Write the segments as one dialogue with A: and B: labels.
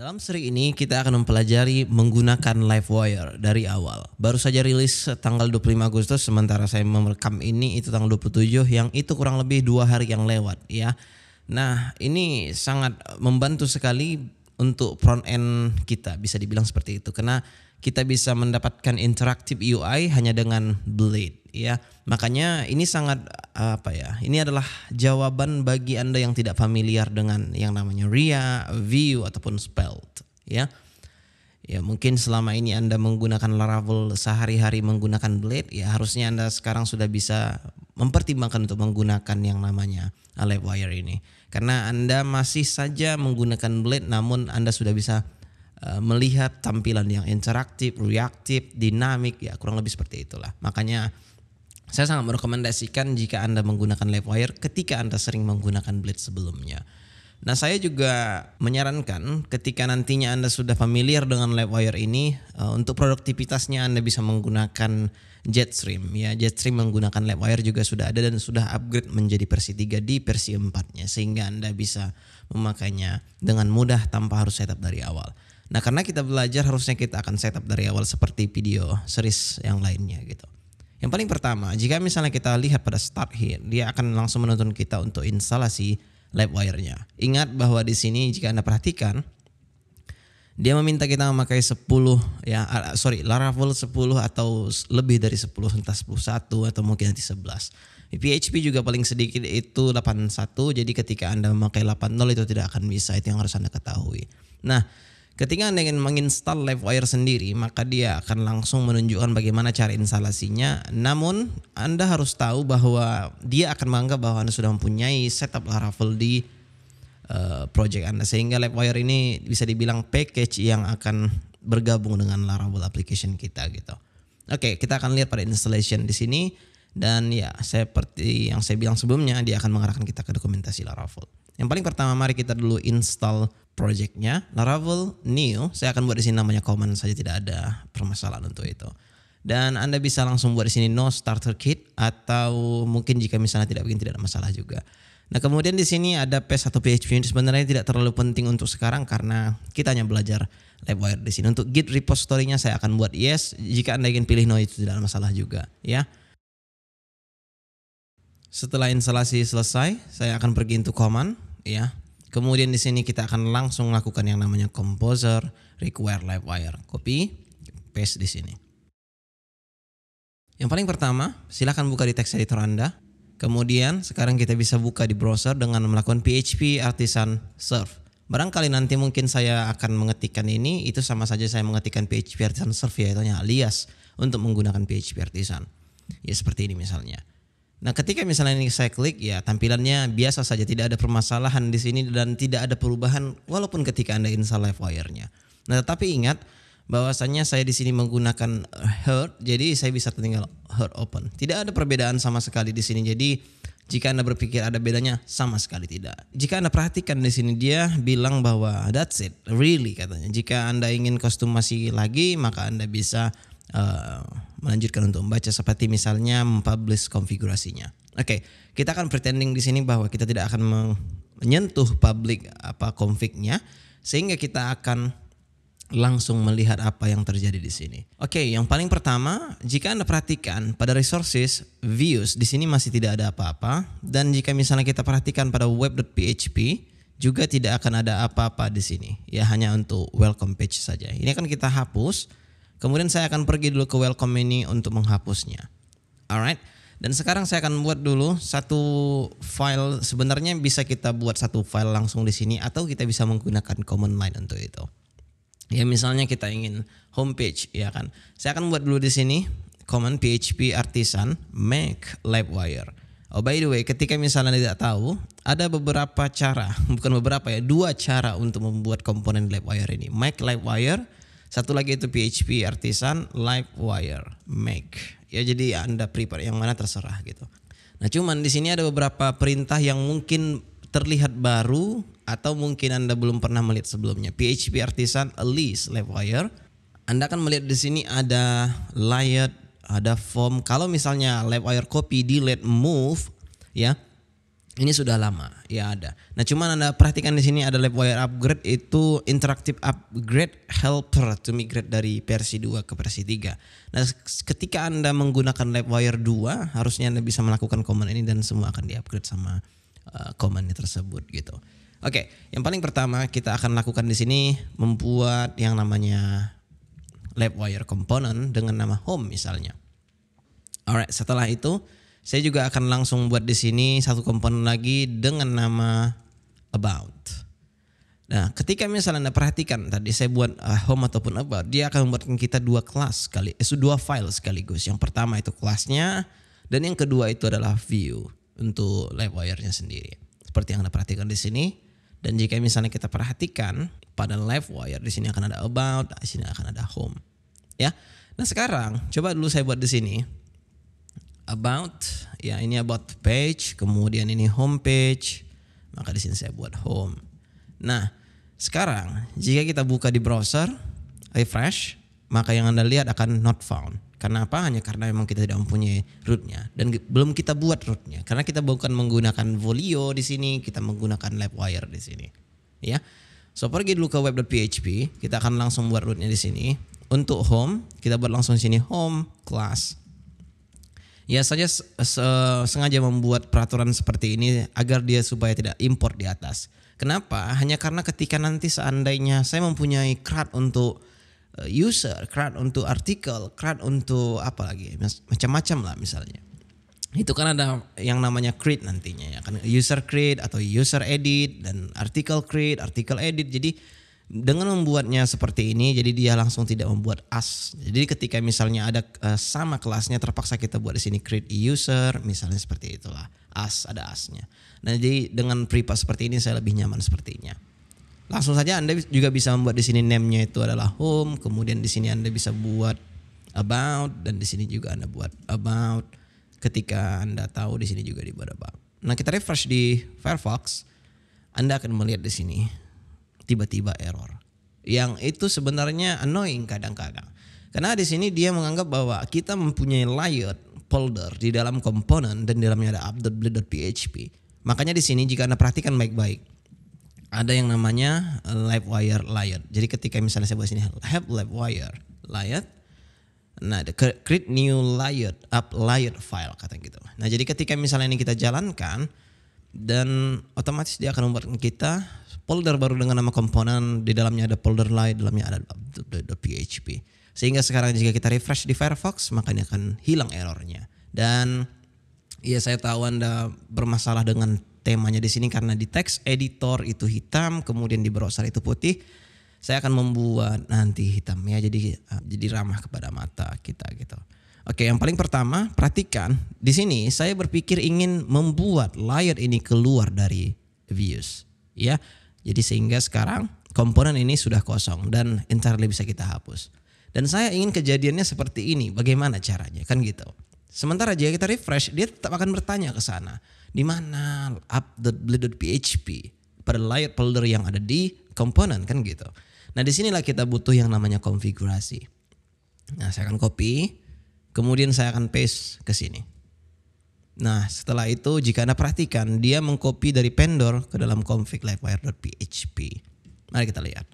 A: Dalam seri ini kita akan mempelajari menggunakan live wire dari awal. Baru saja rilis tanggal 25 Agustus sementara saya merekam ini itu tanggal 27 yang itu kurang lebih dua hari yang lewat ya. Nah ini sangat membantu sekali untuk front end kita bisa dibilang seperti itu karena kita bisa mendapatkan interaktif UI hanya dengan Blade ya. Makanya ini sangat apa ya? Ini adalah jawaban bagi Anda yang tidak familiar dengan yang namanya ria, view ataupun spelled, ya. Ya, mungkin selama ini Anda menggunakan Laravel sehari-hari menggunakan Blade, ya harusnya Anda sekarang sudah bisa mempertimbangkan untuk menggunakan yang namanya wire ini. Karena Anda masih saja menggunakan Blade namun Anda sudah bisa eh, melihat tampilan yang interaktif, reaktif, dinamik ya kurang lebih seperti itulah. Makanya saya sangat merekomendasikan jika Anda menggunakan live wire ketika Anda sering menggunakan blade sebelumnya. Nah, saya juga menyarankan ketika nantinya Anda sudah familiar dengan live wire ini, eh, untuk produktivitasnya Anda bisa menggunakan Jetstream. Ya, Jetstream menggunakan live wire juga sudah ada dan sudah upgrade menjadi versi 3 di versi 4-nya sehingga Anda bisa memakainya dengan mudah tanpa harus setup dari awal. Nah, karena kita belajar harusnya kita akan setup dari awal seperti video series yang lainnya gitu. Yang paling pertama, jika misalnya kita lihat pada start hit, dia akan langsung menuntun kita untuk instalasi wire nya Ingat bahwa di sini jika Anda perhatikan, dia meminta kita memakai 10 ya ah, sorry Laravel 10 atau lebih dari 10 entah 11 atau mungkin nanti 11. PHP juga paling sedikit itu 81 jadi ketika Anda memakai 80 itu tidak akan bisa itu yang harus Anda ketahui. Nah, Ketika Anda ingin menginstal LiveWire sendiri, maka dia akan langsung menunjukkan bagaimana cara instalasinya. Namun, Anda harus tahu bahwa dia akan menganggap bahwa Anda sudah mempunyai setup Laravel di uh, project Anda. Sehingga LiveWire ini bisa dibilang package yang akan bergabung dengan Laravel application kita gitu. Oke, kita akan lihat pada installation di sini. Dan ya, seperti yang saya bilang sebelumnya, dia akan mengarahkan kita ke dokumentasi Laravel. Yang paling pertama, mari kita dulu install projectnya Laravel New. Saya akan buat di sini namanya common saja tidak ada permasalahan untuk itu. Dan Anda bisa langsung buat di sini no starter kit atau mungkin jika misalnya tidak bikin tidak ada masalah juga. Nah kemudian di sini ada p atau PHP ini sebenarnya tidak terlalu penting untuk sekarang karena kita hanya belajar LabWire di sini. Untuk Git repository-nya saya akan buat yes. Jika Anda ingin pilih no itu tidak ada masalah juga ya. Setelah instalasi selesai, saya akan pergi into command ya Kemudian di sini kita akan langsung lakukan yang namanya composer require live wire. Copy, paste di sini. Yang paling pertama, silahkan buka di text editor Anda. Kemudian sekarang kita bisa buka di browser dengan melakukan PHP artisan serve. Barangkali nanti mungkin saya akan mengetikkan ini, itu sama saja saya mengetikkan PHP artisan serve ya, alias untuk menggunakan PHP artisan. Ya seperti ini misalnya. Nah, ketika misalnya ini saya klik, ya tampilannya biasa saja, tidak ada permasalahan di sini dan tidak ada perubahan walaupun ketika Anda install LiveWire-nya. Nah, tetapi ingat bahwasannya saya di sini menggunakan hurt, eh, jadi saya bisa tinggal hurt open. Tidak ada perbedaan sama sekali di sini. Jadi, jika Anda berpikir ada bedanya, sama sekali tidak. Jika Anda perhatikan di sini dia bilang bahwa that's it, really katanya. Jika Anda ingin kostumasi lagi, maka Anda bisa uh, melanjutkan untuk membaca seperti misalnya mempublish konfigurasinya. Oke, okay, kita akan pretending di sini bahwa kita tidak akan menyentuh public apa config sehingga kita akan langsung melihat apa yang terjadi di sini. Oke, okay, yang paling pertama, jika Anda perhatikan pada resources views di sini masih tidak ada apa-apa dan jika misalnya kita perhatikan pada web.php juga tidak akan ada apa-apa di sini. Ya hanya untuk welcome page saja. Ini akan kita hapus Kemudian saya akan pergi dulu ke welcome ini untuk menghapusnya. Alright. Dan sekarang saya akan buat dulu satu file. Sebenarnya bisa kita buat satu file langsung di sini atau kita bisa menggunakan command line untuk itu. Ya misalnya kita ingin homepage ya kan. Saya akan buat dulu di sini command php artisan make wire. Oh by the way, ketika misalnya tidak tahu, ada beberapa cara, bukan beberapa ya, dua cara untuk membuat komponen wire ini. Make wire satu lagi itu PHP Artisan Livewire Make. Ya jadi Anda prepare yang mana terserah gitu. Nah, cuman di sini ada beberapa perintah yang mungkin terlihat baru atau mungkin Anda belum pernah melihat sebelumnya. PHP Artisan Live Livewire. Anda akan melihat di sini ada layout, ada form. Kalau misalnya Livewire copy delete move ya ini sudah lama, ya ada. Nah, cuman Anda perhatikan di sini ada LabWire upgrade itu interactive upgrade helper to migrate dari versi 2 ke versi 3. Nah, ketika Anda menggunakan LabWire 2, harusnya Anda bisa melakukan command ini dan semua akan diupgrade upgrade sama uh, command tersebut gitu. Oke, yang paling pertama kita akan lakukan di sini membuat yang namanya LabWire component dengan nama home misalnya. Alright, setelah itu saya juga akan langsung buat di sini satu komponen lagi dengan nama about. Nah, ketika misalnya Anda perhatikan tadi saya buat uh, home ataupun about, dia akan membuatkan kita dua kelas sekali, eh, dua file sekaligus. Yang pertama itu kelasnya dan yang kedua itu adalah view untuk live wire nya sendiri. Seperti yang Anda perhatikan di sini. Dan jika misalnya kita perhatikan pada Live Wire di sini akan ada about, di sini akan ada home. Ya. Nah, sekarang coba dulu saya buat di sini about ya ini about page kemudian ini home page maka di sini saya buat home nah sekarang jika kita buka di browser refresh maka yang anda lihat akan not found karena apa hanya karena memang kita tidak mempunyai rootnya dan belum kita buat rootnya karena kita bukan menggunakan Volio di sini kita menggunakan LabWire di sini ya so pergi dulu ke web.php kita akan langsung buat rootnya di sini untuk home kita buat langsung di sini home class Ya saja se sengaja membuat peraturan seperti ini agar dia supaya tidak impor di atas. Kenapa? Hanya karena ketika nanti seandainya saya mempunyai crowd untuk eh, user, crowd untuk artikel, crowd untuk apa lagi, macam-macam lah misalnya. Itu kan ada yang namanya create nantinya ya kan, user create atau user edit dan artikel create, artikel edit. Jadi dengan membuatnya seperti ini, jadi dia langsung tidak membuat as. Jadi ketika misalnya ada eh, sama kelasnya, terpaksa kita buat di sini create user, misalnya seperti itulah. As, ada asnya. Nah jadi dengan prepa seperti ini saya lebih nyaman sepertinya. Langsung saja Anda juga bisa membuat di sini name-nya itu adalah home, kemudian di sini Anda bisa buat about dan di sini juga Anda buat about. Ketika Anda tahu di sini juga dibuat about. Nah, kita refresh di Firefox, Anda akan melihat di sini tiba-tiba error. Yang itu sebenarnya annoying kadang-kadang. Karena di sini dia menganggap bahwa kita mempunyai layer folder di dalam komponen dan di dalamnya ada update Makanya di sini jika Anda perhatikan baik-baik ada yang namanya eh, live wire layer. Jadi ketika misalnya saya buat sini have live wire layer Nah, the create new layer, up layer file kata gitu. Nah, jadi ketika misalnya ini kita jalankan, dan otomatis dia akan membuat kita folder baru dengan nama komponen di dalamnya ada folder lain dalamnya ada .php sehingga sekarang jika kita refresh di Firefox maka ini akan hilang errornya dan ya saya tahu anda bermasalah dengan temanya di sini karena di text editor itu hitam kemudian di browser itu putih saya akan membuat nanti hitam ya jadi jadi ramah kepada mata kita gitu. Oke, yang paling pertama perhatikan di sini saya berpikir ingin membuat layer ini keluar dari views, ya. Jadi sehingga sekarang komponen ini sudah kosong dan entirely bisa kita hapus. Dan saya ingin kejadiannya seperti ini, bagaimana caranya? Kan gitu. Sementara jika kita refresh, dia tetap akan bertanya ke sana, di mana update.php pada layer folder yang ada di komponen kan gitu. Nah di sinilah kita butuh yang namanya konfigurasi. Nah saya akan copy, Kemudian saya akan paste ke sini. Nah, setelah itu jika Anda perhatikan, dia mengcopy dari pendor ke dalam config livewire.php. Mari kita lihat.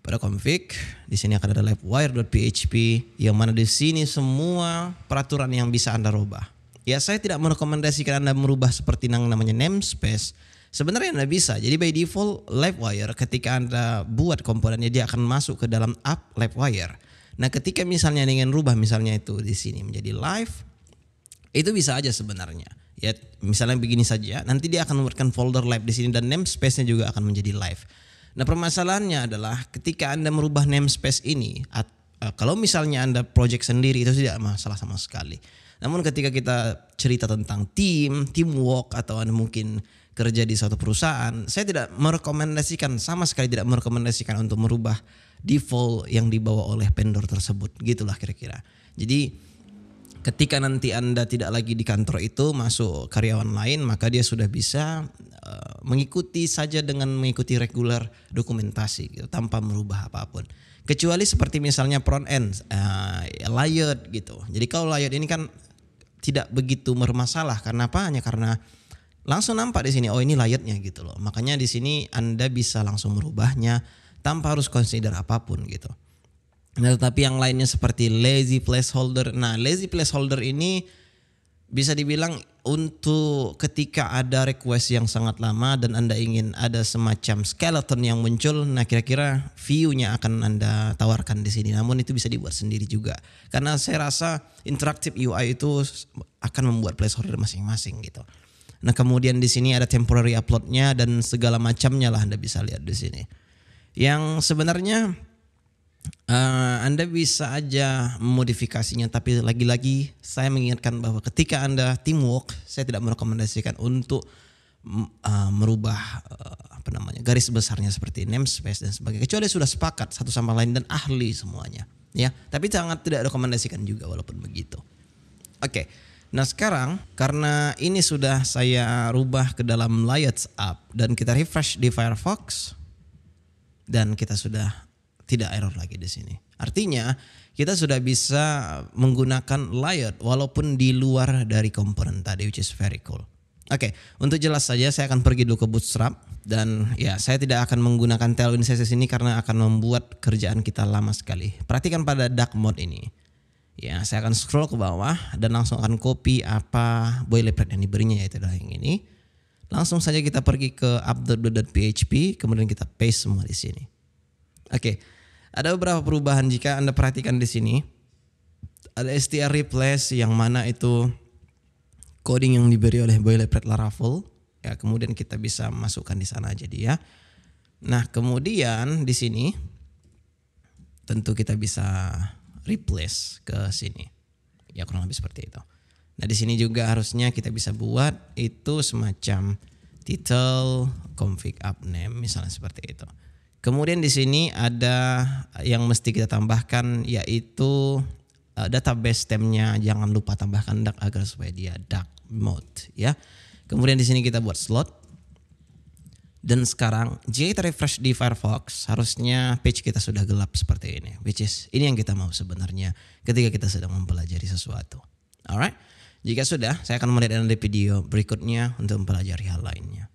A: Pada config, di sini akan ada livewire.php yang mana di sini semua peraturan yang bisa Anda rubah. Ya, saya tidak merekomendasikan Anda merubah seperti yang namanya namespace. Sebenarnya Anda bisa. Jadi by default livewire ketika Anda buat komponennya dia akan masuk ke dalam app livewire. Nah, ketika misalnya ingin rubah misalnya itu di sini menjadi live itu bisa aja sebenarnya. Ya, misalnya begini saja, nanti dia akan memberikan folder live di sini dan namespace-nya juga akan menjadi live. Nah, permasalahannya adalah ketika Anda merubah namespace ini eh, kalau misalnya Anda project sendiri itu tidak masalah sama sekali. Namun ketika kita cerita tentang tim, teamwork atau Anda mungkin kerja di suatu perusahaan, saya tidak merekomendasikan sama sekali tidak merekomendasikan untuk merubah default yang dibawa oleh vendor tersebut gitulah kira-kira. Jadi ketika nanti Anda tidak lagi di kantor itu masuk karyawan lain maka dia sudah bisa uh, mengikuti saja dengan mengikuti regular dokumentasi gitu tanpa merubah apapun. Kecuali seperti misalnya front end uh, layered gitu. Jadi kalau layered ini kan tidak begitu bermasalah karena apa? Hanya karena langsung nampak di sini oh ini layernya gitu loh. Makanya di sini Anda bisa langsung merubahnya tanpa harus consider apapun gitu. Nah, tetapi yang lainnya seperti lazy placeholder. Nah, lazy placeholder ini bisa dibilang untuk ketika ada request yang sangat lama dan Anda ingin ada semacam skeleton yang muncul, nah kira-kira view-nya akan Anda tawarkan di sini. Namun itu bisa dibuat sendiri juga. Karena saya rasa interaktif UI itu akan membuat placeholder masing-masing gitu. Nah, kemudian di sini ada temporary upload-nya dan segala macamnya lah Anda bisa lihat di sini yang sebenarnya uh, Anda bisa aja memodifikasinya tapi lagi-lagi saya mengingatkan bahwa ketika Anda teamwork saya tidak merekomendasikan untuk uh, merubah uh, apa namanya garis besarnya seperti namespace dan sebagainya kecuali sudah sepakat satu sama lain dan ahli semuanya ya tapi sangat tidak rekomendasikan juga walaupun begitu oke okay. Nah sekarang karena ini sudah saya rubah ke dalam layout Up dan kita refresh di Firefox, dan kita sudah tidak error lagi di sini. Artinya kita sudah bisa menggunakan layout walaupun di luar dari komponen tadi which is very cool. Oke, okay, untuk jelas saja saya akan pergi dulu ke Bootstrap dan ya saya tidak akan menggunakan Tailwind CSS ini karena akan membuat kerjaan kita lama sekali. Perhatikan pada dark mode ini. Ya, saya akan scroll ke bawah dan langsung akan copy apa boilerplate yang diberinya yaitu yang ini Langsung saja kita pergi ke update.php, kemudian kita paste semua di sini. Oke, okay. ada beberapa perubahan jika Anda perhatikan di sini. Ada str replace yang mana itu coding yang diberi oleh boilerplate Laravel. Ya, kemudian kita bisa masukkan di sana aja, ya. Nah, kemudian di sini tentu kita bisa replace ke sini. Ya kurang lebih seperti itu. Nah di sini juga harusnya kita bisa buat itu semacam title config up name misalnya seperti itu. Kemudian di sini ada yang mesti kita tambahkan yaitu eh, database temnya jangan lupa tambahkan dark agar supaya dia duck mode ya. Kemudian di sini kita buat slot. Dan sekarang jika kita refresh di Firefox harusnya page kita sudah gelap seperti ini. Which is ini yang kita mau sebenarnya ketika kita sedang mempelajari sesuatu. Alright. Jika sudah, saya akan melihat anda di video berikutnya untuk mempelajari hal lainnya.